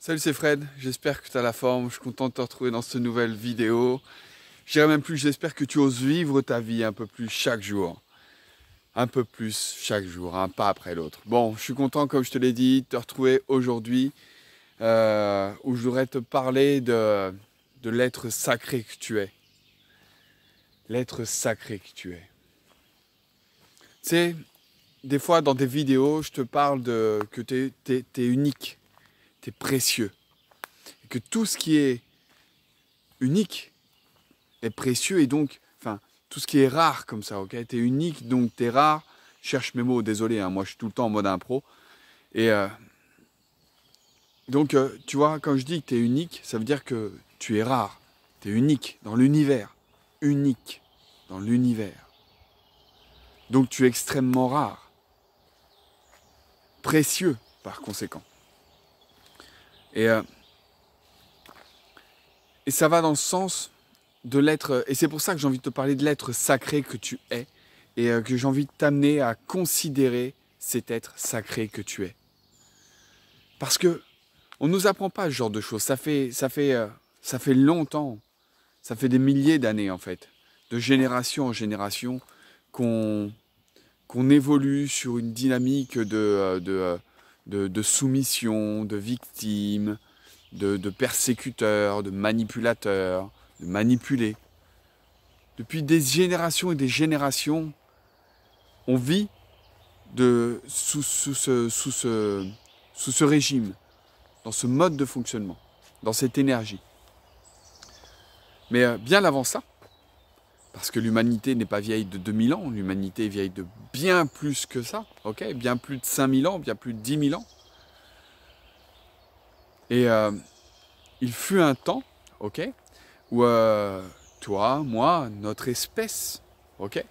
Salut, c'est Fred. J'espère que tu as la forme. Je suis content de te retrouver dans cette nouvelle vidéo. J'irai même plus, j'espère que tu oses vivre ta vie un peu plus chaque jour. Un peu plus chaque jour, un hein, pas après l'autre. Bon, je suis content, comme je te l'ai dit, de te retrouver aujourd'hui euh, où je voudrais te parler de, l'être sacré que tu es. L'être sacré que tu es. Tu sais, des fois dans des vidéos, je te parle de que tu es unique tu précieux. Et que tout ce qui est unique est précieux et donc, enfin, tout ce qui est rare comme ça, ok Tu unique, donc tu es rare. cherche mes mots, désolé, hein, moi je suis tout le temps en mode impro. Et euh, donc, euh, tu vois, quand je dis que tu es unique, ça veut dire que tu es rare. Tu es unique dans l'univers. Unique dans l'univers. Donc tu es extrêmement rare. Précieux par conséquent. Et, euh, et ça va dans le sens de l'être, et c'est pour ça que j'ai envie de te parler de l'être sacré que tu es, et euh, que j'ai envie de t'amener à considérer cet être sacré que tu es. Parce que on ne nous apprend pas ce genre de choses. Ça fait, ça fait, euh, ça fait longtemps, ça fait des milliers d'années en fait, de génération en génération, qu'on qu'on évolue sur une dynamique de, de, soumission, de victime, de, persécuteurs, persécuteur, de manipulateur, de manipulé. Depuis des générations et des générations, on vit de, sous ce régime, dans ce mode de fonctionnement, dans cette énergie. Mais euh, bien avant ça, parce que l'humanité n'est pas vieille de 2000 ans, l'humanité est vieille de bien plus que ça, ok Bien plus de 5000 ans, bien plus de 10 000 ans. Et euh, il fut un temps, ok Où euh, toi, moi, notre espèce, ok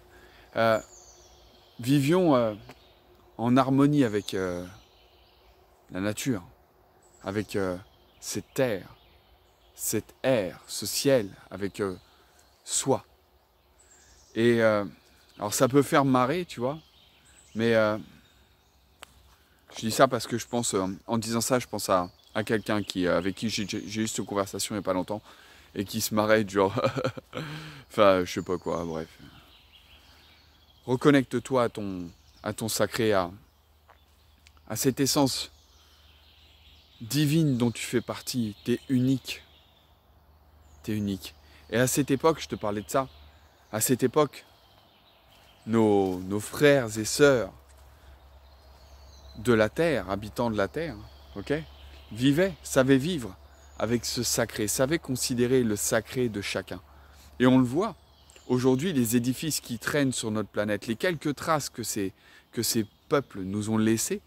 euh, Vivions en harmonie avec la nature, avec cette terre, cette air, ce ciel, avec soi. Et euh, alors ça peut faire marrer, tu vois, mais euh, je dis ça parce que je pense, euh, en disant ça, je pense à, quelqu'un qui, avec qui j'ai eu cette conversation il n'y a pas longtemps et qui se marrait genre, enfin je sais pas quoi, bref. Reconnecte-toi à ton, à ton sacré, à, à cette essence divine dont tu fais partie, es unique. es unique. Et à cette époque, je te parlais de ça, à cette époque, nos, frères et sœurs de la terre, habitants de la terre, vivaient, savaient vivre avec ce sacré, savaient considérer le sacré de chacun. Et on le voit aujourd'hui, les édifices qui traînent sur notre planète, les quelques traces que ces, que ces peuples nous ont laissées,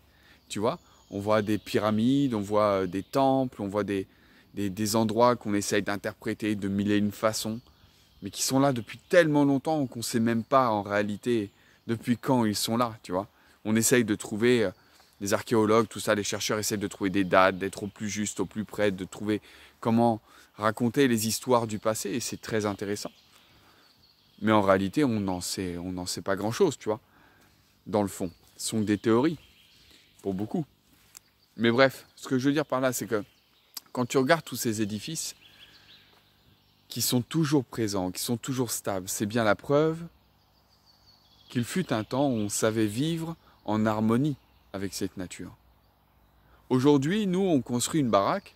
tu vois, on voit des pyramides, on voit des temples, on voit des, des endroits qu'on essaye d'interpréter de mille et une façons, mais qui sont là depuis tellement longtemps qu'on ne sait même pas en réalité depuis quand ils sont là, tu vois. On essaye de trouver, euh, des archéologues, tout ça, les chercheurs essayent de trouver des dates, d'être au plus juste, au plus près, de trouver comment raconter les histoires du passé, et c'est très intéressant. Mais en réalité, on n'en sait, on n'en sait pas grand-chose, tu vois. Dans le fond, ce sont des théories, pour beaucoup. Mais bref, ce que je veux dire par là, c'est que quand tu regardes tous ces édifices, qui sont toujours présents, qui sont toujours stables. C'est bien la preuve qu'il fut un temps où on savait vivre en harmonie avec cette nature. Aujourd'hui, nous, on construit une baraque.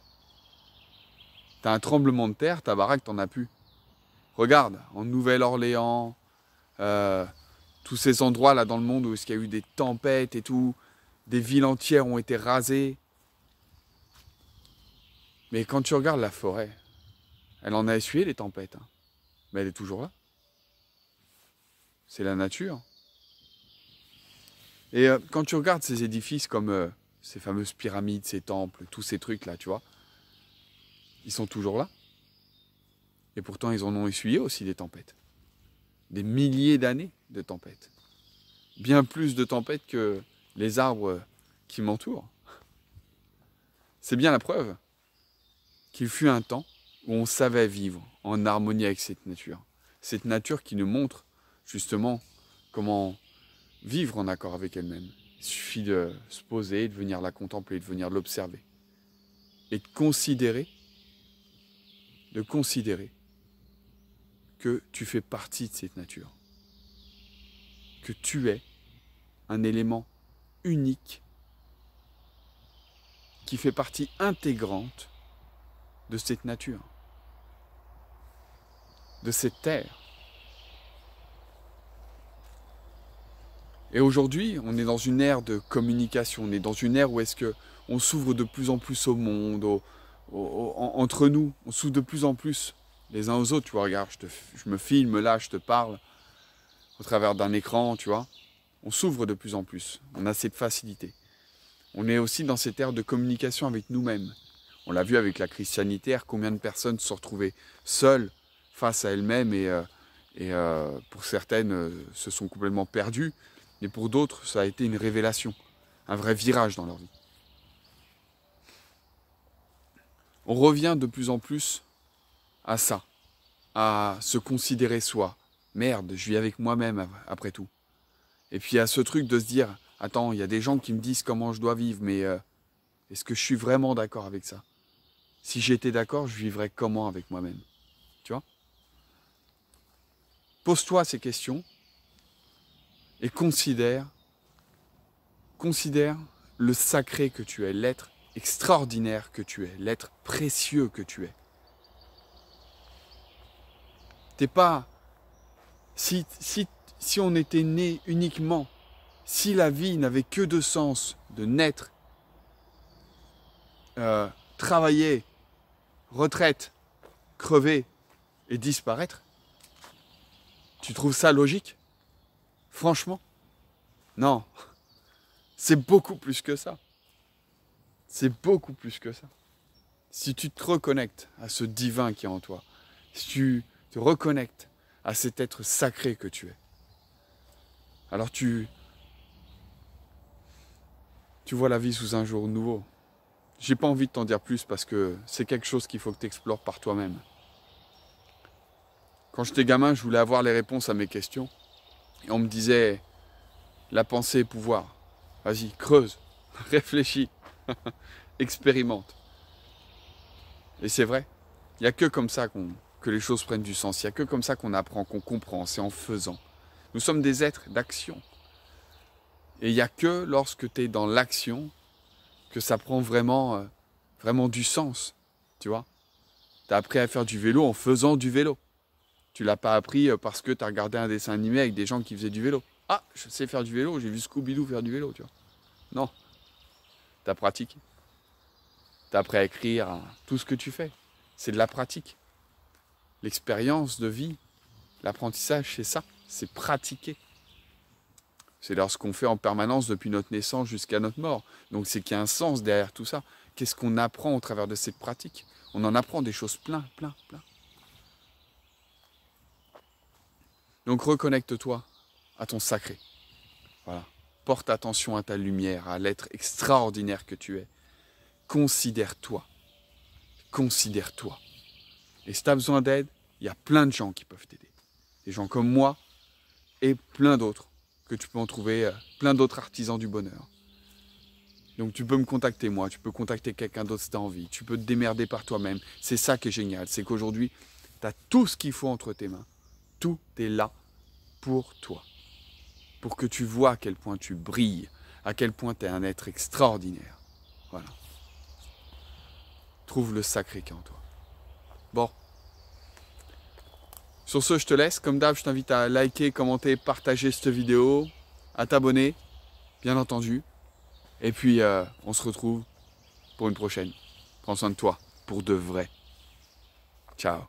T'as un tremblement de terre, ta baraque, t'en as plus. Regarde, en Nouvelle-Orléans, euh, tous ces endroits-là dans le monde où il y a eu des tempêtes et tout, des villes entières ont été rasées. Mais quand tu regardes la forêt, elle en a essuyé les tempêtes, hein. mais elle est toujours là. C'est la nature. Et euh, quand tu regardes ces édifices comme euh, ces fameuses pyramides, ces temples, tous ces trucs-là, tu vois, ils sont toujours là. Et pourtant, ils en ont essuyé aussi des tempêtes. Des milliers d'années de tempêtes. Bien plus de tempêtes que les arbres euh, qui m'entourent. C'est bien la preuve qu'il fut un temps où on savait vivre en harmonie avec cette nature. Cette nature qui nous montre justement comment vivre en accord avec elle-même. Il suffit de se poser, de venir la contempler, de venir l'observer. Et de considérer, de considérer que tu fais partie de cette nature. Que tu es un élément unique qui fait partie intégrante de cette nature de cette terre. Et aujourd'hui, on est dans une ère de communication, on est dans une ère où est-ce que on s'ouvre de plus en plus au monde, entre nous, on s'ouvre de plus en plus les uns aux autres, tu vois, regarde, je, me filme là, je te parle au travers d'un écran, tu vois. On s'ouvre de plus en plus, on a cette facilité. On est aussi dans cette ère de communication avec nous-mêmes. On l'a vu avec la crise sanitaire, combien de personnes se sont retrouvées seules, face à elles-mêmes et, euh, euh, pour certaines euh, se sont complètement perdues, mais pour d'autres ça a été une révélation, un vrai virage dans leur vie. On revient de plus en plus à ça, à se considérer soi. Merde, je vis avec moi-même après tout. Et puis à ce truc de se dire, attends, il y a des gens qui me disent comment je dois vivre, mais est-ce que je suis vraiment d'accord avec ça Si j'étais d'accord, je vivrais comment avec moi-même Pose-toi ces questions et considère, considère le sacré que tu es, l'être extraordinaire que tu es, l'être précieux que tu es. T'es pas. Si, si, si on était né uniquement, si la vie n'avait que de sens de naître, euh, travailler, retraite, crever et disparaître, tu trouves ça logique Franchement Non. C'est beaucoup plus que ça. C'est beaucoup plus que ça. Si tu te reconnectes à ce divin qui est en toi, si tu te reconnectes à cet être sacré que tu es, alors tu tu vois la vie sous un jour nouveau. J'ai pas envie de t'en dire plus parce que c'est quelque chose qu'il faut que tu explores par toi-même. Quand j'étais gamin, je voulais avoir les réponses à mes questions. Et on me disait, la pensée est pouvoir. Vas-y, creuse, réfléchis, expérimente. Et c'est vrai, il n'y a que comme ça que les choses prennent du sens. Il n'y a que comme ça qu'on apprend, qu'on comprend, c'est en faisant. Nous sommes des êtres d'action. Et il n'y a que lorsque tu es dans l'action que ça prend vraiment, euh, vraiment du sens. Tu vois Tu as appris à faire du vélo en faisant du vélo. Tu l'as pas appris euh, parce que tu as regardé un dessin animé avec des gens qui faisaient du vélo. Ah, je sais faire du vélo, j'ai vu Scooby-Doo faire du vélo, tu vois. Non. Tu as pratiqué. Tu as appris à écrire hein. tout ce que tu fais. C'est de la pratique. L'expérience de vie, l'apprentissage, c'est ça. C'est pratiquer. C'est lorsqu'on fait en permanence depuis notre naissance jusqu'à notre mort. Donc c'est qu'il y a un sens derrière tout ça. Qu'est-ce qu'on apprend au travers de cette pratique On en apprend des choses plein, plein, plein. Donc reconnecte-toi à ton sacré. Voilà. Porte attention à ta lumière, à l'être extraordinaire que tu es. Considère-toi. Considère-toi. Et si tu as besoin d'aide, il y a plein de gens qui peuvent t'aider. Des gens comme moi et plein d'autres que tu peux en trouver, euh, plein d'autres artisans du bonheur. Donc tu peux me contacter moi, tu peux contacter quelqu'un d'autre si tu as envie, tu peux te démerder par toi-même. C'est ça qui est génial, c'est qu'aujourd'hui, tu as tout ce qu'il faut entre tes mains tout est là pour toi. Pour que tu vois à quel point tu brilles, à quel point tu es un être extraordinaire. Voilà. Trouve le sacré qui est en toi. Bon. Sur ce, je te laisse. Comme d'hab, je t'invite à liker, commenter, partager cette vidéo, à t'abonner, bien entendu. Et puis, euh, on se retrouve pour une prochaine. Prends soin de toi, pour de vrai. Ciao.